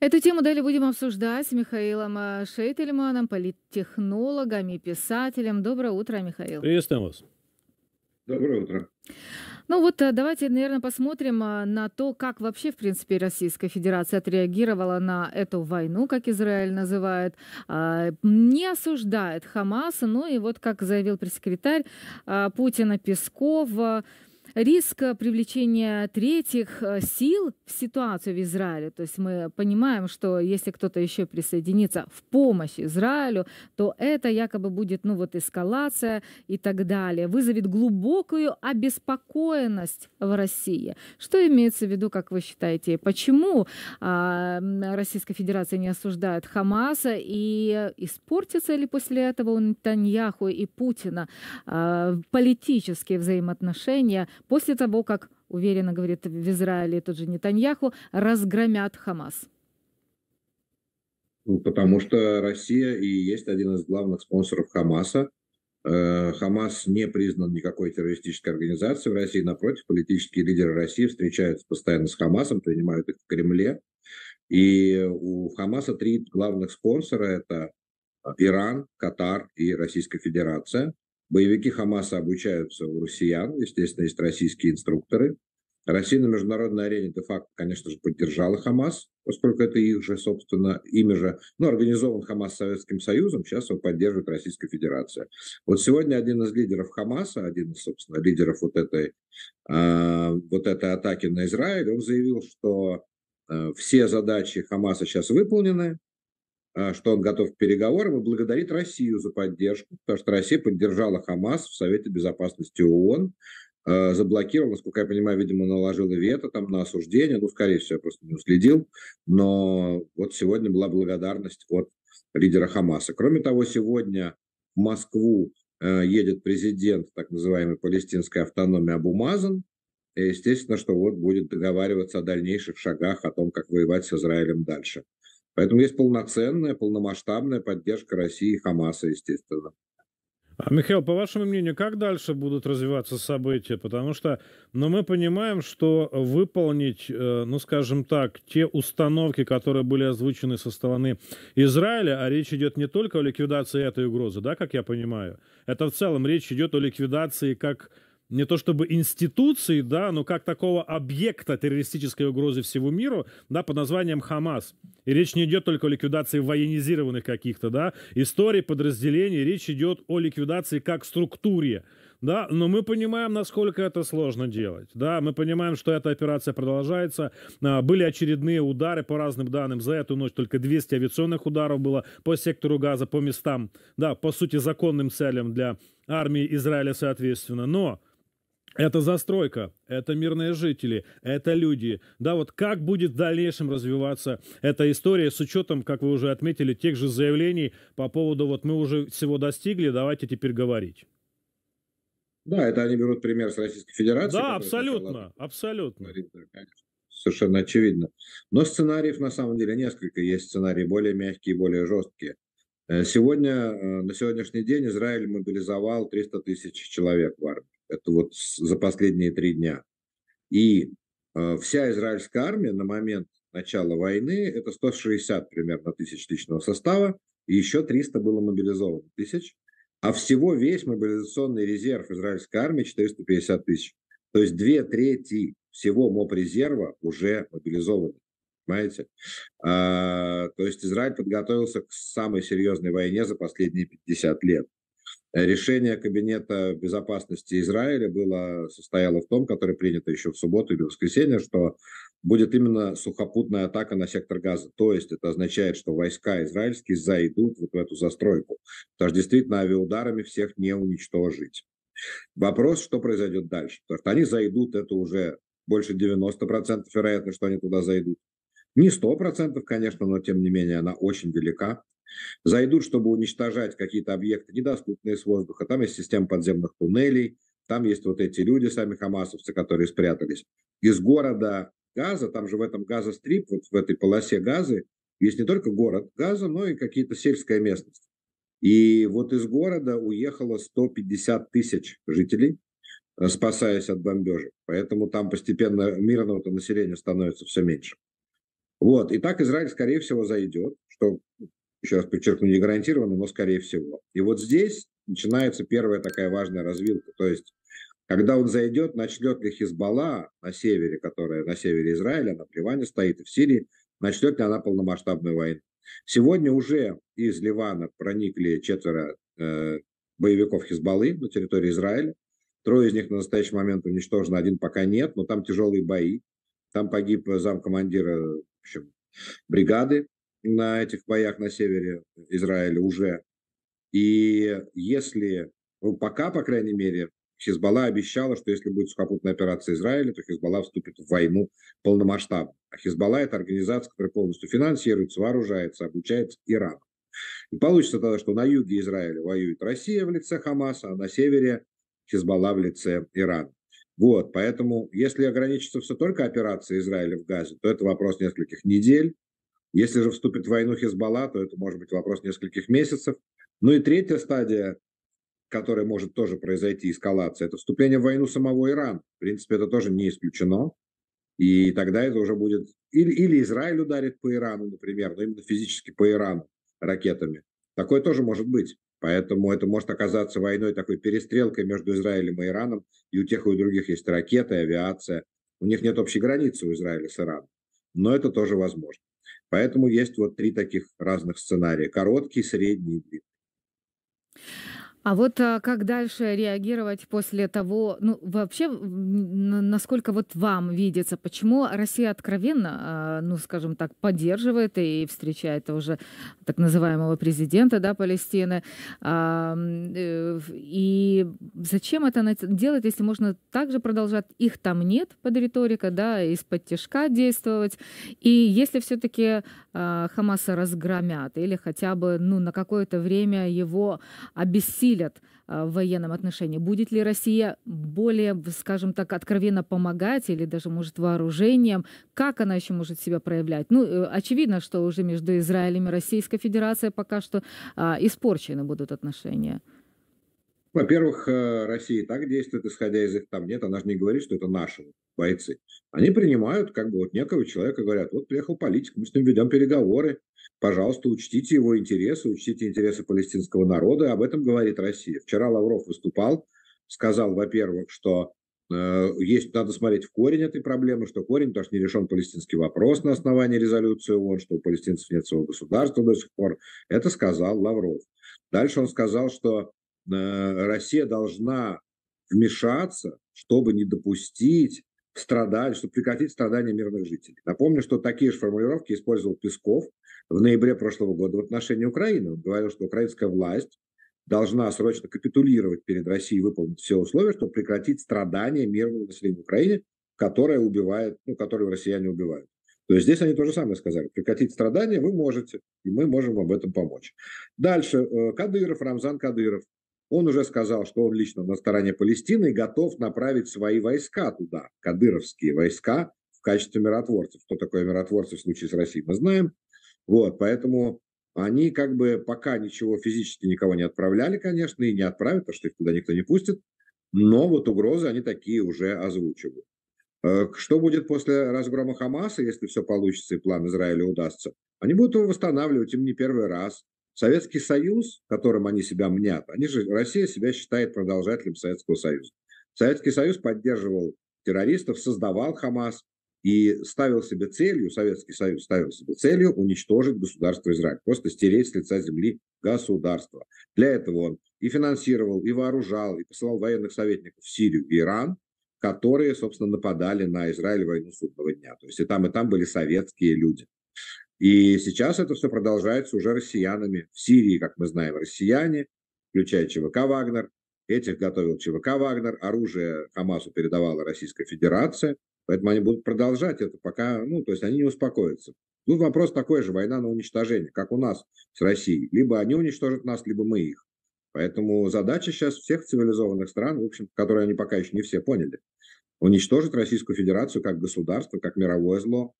Эту тему далее будем обсуждать с Михаилом э, Шейтельманом, политтехнологом и писателем. Доброе утро, Михаил. Приветствуем вас. Доброе утро. Ну вот э, давайте, наверное, посмотрим э, на то, как вообще, в принципе, Российская Федерация отреагировала на эту войну, как Израиль называет. А, не осуждает ХАМАСа, ну и вот, как заявил пресс-секретарь Путина Песков, риск э, привлечения третьих э, сил в ситуацию в Израиле. То есть мы понимаем, что если кто-то еще присоединится в помощь Израилю, то это якобы будет ну, вот эскалация и так далее, вызовет глубокую обеспокоенность в России. Что имеется в виду, как вы считаете, почему а, Российская Федерация не осуждает Хамаса и испортится ли после этого у Нетаньяху и Путина а, политические взаимоотношения после того, как, уверенно говорит в Израиле тот же Нетаньяху, разгромят Хамас? Ну, потому что Россия и есть один из главных спонсоров Хамаса. Э, Хамас не признан никакой террористической организацией в России. Напротив, политические лидеры России встречаются постоянно с Хамасом, принимают их в Кремле. И у Хамаса три главных спонсора – это Иран, Катар и Российская Федерация. Боевики Хамаса обучаются у россиян, естественно, есть российские инструкторы. Россия на международной арене де-факто, конечно же, поддержала Хамас, поскольку это их же, собственно, ими же, ну, организован Хамас Советским Союзом, сейчас его поддерживает Российская Федерация. Вот сегодня один из лидеров Хамаса, один из, собственно, лидеров вот этой, э, вот этой атаки на Израиль, он заявил, что э, все задачи Хамаса сейчас выполнены, Э, что он готов к переговорам и благодарит Россию за поддержку, потому что Россия поддержала Хамас в Совете Безопасности ООН, э, заблокировала, насколько я понимаю, видимо, наложила вето там на осуждение, ну, скорее всего, я просто не уследил, но вот сегодня была благодарность от лидера Хамаса. Кроме того, сегодня в Москву э, едет президент так называемой палестинской автономии Абумазан, и естественно, что вот будет договариваться о дальнейших шагах, о том, как воевать с Израилем дальше. Поэтому есть полноценная, полномасштабная поддержка России и Хамаса, естественно. А, Михаил, по вашему мнению, как дальше будут развиваться события? Потому что ну, мы понимаем, что выполнить, э, ну скажем так, те установки, которые были озвучены со стороны Израиля, а речь идет не только о ликвидации этой угрозы, да, как я понимаю, это в целом речь идет о ликвидации как не то чтобы институции, да, но как такого объекта террористической угрозы всему миру, да, под названием Хамас. И речь не идет только о ликвидации военизированных каких-то, да, историй, подразделений, речь идет о ликвидации как структуре, да, но мы понимаем, насколько это сложно делать, да, мы понимаем, что эта операция продолжается, а, были очередные удары по разным данным, за эту ночь только 200 авиационных ударов было по сектору газа, по местам, да, по сути, законным целям для армии Израиля, соответственно, но это застройка, это мирные жители, это люди. Да, вот как будет в дальнейшем развиваться эта история с учетом, как вы уже отметили, тех же заявлений по поводу вот мы уже всего достигли, давайте теперь говорить. Да, это они берут пример с Российской Федерации. Да, абсолютно, начала... абсолютно. совершенно очевидно. Но сценариев на самом деле несколько. Есть сценарии более мягкие, более жесткие. Э, сегодня, э, на сегодняшний день Израиль мобилизовал 300 тысяч человек в армии. Это вот за последние три дня. И э, вся израильская армия на момент начала войны – это 160 примерно тысяч личного состава, и еще 300 было мобилизовано тысяч. А всего весь мобилизационный резерв израильской армии 450 тысяч. То есть две трети всего МОП-резерва уже мобилизованы. Понимаете? А, то есть Израиль подготовился к самой серьезной войне за последние 50 лет. Решение Кабинета безопасности Израиля было, состояло в том, которое принято еще в субботу или в воскресенье, что будет именно сухопутная атака на сектор газа. То есть это означает, что войска израильские зайдут вот в эту застройку. Потому что действительно авиаударами всех не уничтожить. Вопрос, что произойдет дальше. Потому что они зайдут, это уже больше 90% вероятно, что они туда зайдут. Не 100%, конечно, но тем не менее она очень велика. Зайдут, чтобы уничтожать какие-то объекты, недоступные с воздуха. Там есть система подземных туннелей, там есть вот эти люди, сами хамасовцы, которые спрятались. Из города Газа, там же в этом Газа-стрип, вот в этой полосе Газы, есть не только город Газа, но и какие-то сельская местность. И вот из города уехало 150 тысяч жителей, э, спасаясь от бомбежек. Поэтому там постепенно мирного населения становится все меньше. Вот. И так Израиль, скорее всего, зайдет, что, еще раз подчеркну, не гарантированно, но скорее всего. И вот здесь начинается первая такая важная развилка. То есть, когда он зайдет, начнет ли Хизбалла на севере, которая на севере Израиля, на Ливане стоит и в Сирии, начнет ли она полномасштабную войну. Сегодня уже из Ливана проникли четверо э, боевиков Хизбаллы на территории Израиля. Трое из них на настоящий момент уничтожено, один пока нет, но там тяжелые бои. Там погиб замкомандира общем, бригады на этих боях на севере Израиля уже. И если, ну, пока, по крайней мере, Хизбалла обещала, что если будет сухопутная операция Израиля, то Хизбалла вступит в войну полномасштабно. А Хизбалла – это организация, которая полностью финансируется, вооружается, обучается Иран. И получится тогда, что на юге Израиля воюет Россия в лице Хамаса, а на севере Хизбалла в лице Ирана. Вот, поэтому если ограничится все только операцией Израиля в Газе, то это вопрос нескольких недель. Если же вступит в войну Хизбалла, то это может быть вопрос нескольких месяцев. Ну и третья стадия, которая может тоже произойти, эскалация, это вступление в войну самого Ирана. В принципе, это тоже не исключено. И тогда это уже будет... Или, или Израиль ударит по Ирану, например, но именно физически по Ирану ракетами. Такое тоже может быть. Поэтому это может оказаться войной такой перестрелкой между Израилем и Ираном. И у тех, и у других есть ракеты, авиация. У них нет общей границы у Израиля с Ираном. Но это тоже возможно. Поэтому есть вот три таких разных сценария. Короткий, средний и длинный. А вот э, как дальше реагировать после того, ну вообще, насколько вот вам видится, почему Россия откровенно, э, ну скажем так, поддерживает и встречает уже так называемого президента да, Палестины, а, э, и зачем это делать, если можно также продолжать, их там нет под риторика, да, из-под тяжка действовать, и если все-таки Хамаса разгромят или хотя бы ну, на какое-то время его обессилят, усилят а, в военном отношении? Будет ли Россия более, скажем так, откровенно помогать или даже, может, вооружением? Как она еще может себя проявлять? Ну, э, очевидно, что уже между Израилем и Российской Федерацией пока что а, испорчены будут отношения. Во-первых, э, Россия и так действует, исходя из их там нет, она же не говорит, что это наши бойцы. Они принимают как бы вот некого человека, говорят, вот приехал политик, мы с ним ведем переговоры, пожалуйста, учтите его интересы, учтите интересы палестинского народа, об этом говорит Россия. Вчера Лавров выступал, сказал, во-первых, что э, есть, надо смотреть в корень этой проблемы, что корень, потому что не решен палестинский вопрос на основании резолюции ООН, что у палестинцев нет своего государства до сих пор. Это сказал Лавров. Дальше он сказал, что Э, Россия должна вмешаться, чтобы не допустить страдали, чтобы прекратить страдания мирных жителей. Напомню, что такие же формулировки использовал Песков в ноябре прошлого года в отношении Украины. Он говорил, что украинская власть должна срочно капитулировать перед Россией выполнить все условия, чтобы прекратить страдания мирного населения Украины, которое убивает, ну, которое россияне убивают. То есть здесь они то же самое сказали. Прекратить страдания вы можете, и мы можем вам в этом помочь. Дальше. Э, Кадыров, Рамзан Кадыров он уже сказал, что он лично на стороне Палестины и готов направить свои войска туда, кадыровские войска, в качестве миротворцев. Что такое миротворцы в случае с Россией, мы знаем. Вот, поэтому они как бы пока ничего физически никого не отправляли, конечно, и не отправят, потому что их туда никто не пустит. Но вот угрозы они такие уже озвучивают. Э, что будет после разгрома Хамаса, если все получится и план Израиля удастся? Они будут его восстанавливать, им не первый раз. Советский Союз, которым они себя мнят, они же, Россия себя считает продолжателем Советского Союза. Советский Союз поддерживал террористов, создавал Хамас и ставил себе целью, Советский Союз ставил себе целью уничтожить государство Израиль, просто стереть с лица земли государство. Для этого он и финансировал, и вооружал, и посылал военных советников в Сирию и Иран, которые, собственно, нападали на Израиль в войну судного дня. То есть и там, и там были советские люди. И сейчас это все продолжается уже россиянами. В Сирии, как мы знаем, россияне, включая ЧВК «Вагнер». Этих готовил ЧВК «Вагнер». Оружие Хамасу передавала Российская Федерация. Поэтому они будут продолжать это пока, ну, то есть они не успокоятся. Тут вопрос такой же, война на уничтожение, как у нас с Россией. Либо они уничтожат нас, либо мы их. Поэтому задача сейчас всех цивилизованных стран, в общем, которые они пока еще не все поняли, уничтожить Российскую Федерацию как государство, как мировое зло,